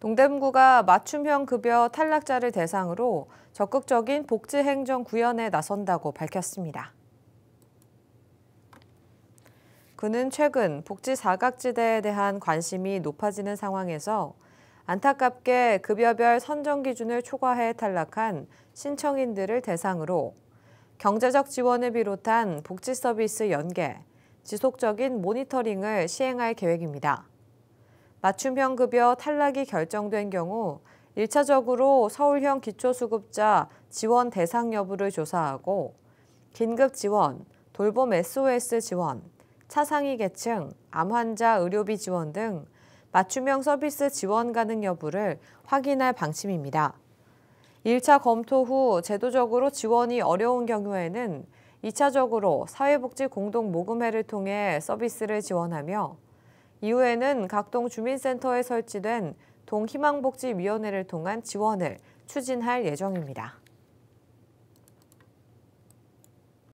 동대문구가 맞춤형 급여 탈락자를 대상으로 적극적인 복지 행정 구현에 나선다고 밝혔습니다. 그는 최근 복지 사각지대에 대한 관심이 높아지는 상황에서 안타깝게 급여별 선정 기준을 초과해 탈락한 신청인들을 대상으로 경제적 지원을 비롯한 복지 서비스 연계, 지속적인 모니터링을 시행할 계획입니다. 맞춤형 급여 탈락이 결정된 경우 1차적으로 서울형 기초수급자 지원 대상 여부를 조사하고 긴급 지원, 돌봄 SOS 지원, 차상위 계층, 암 환자 의료비 지원 등 맞춤형 서비스 지원 가능 여부를 확인할 방침입니다. 1차 검토 후 제도적으로 지원이 어려운 경우에는 2차적으로 사회복지공동모금회를 통해 서비스를 지원하며 이후에는 각동 주민센터에 설치된 동희망복지위원회를 통한 지원을 추진할 예정입니다.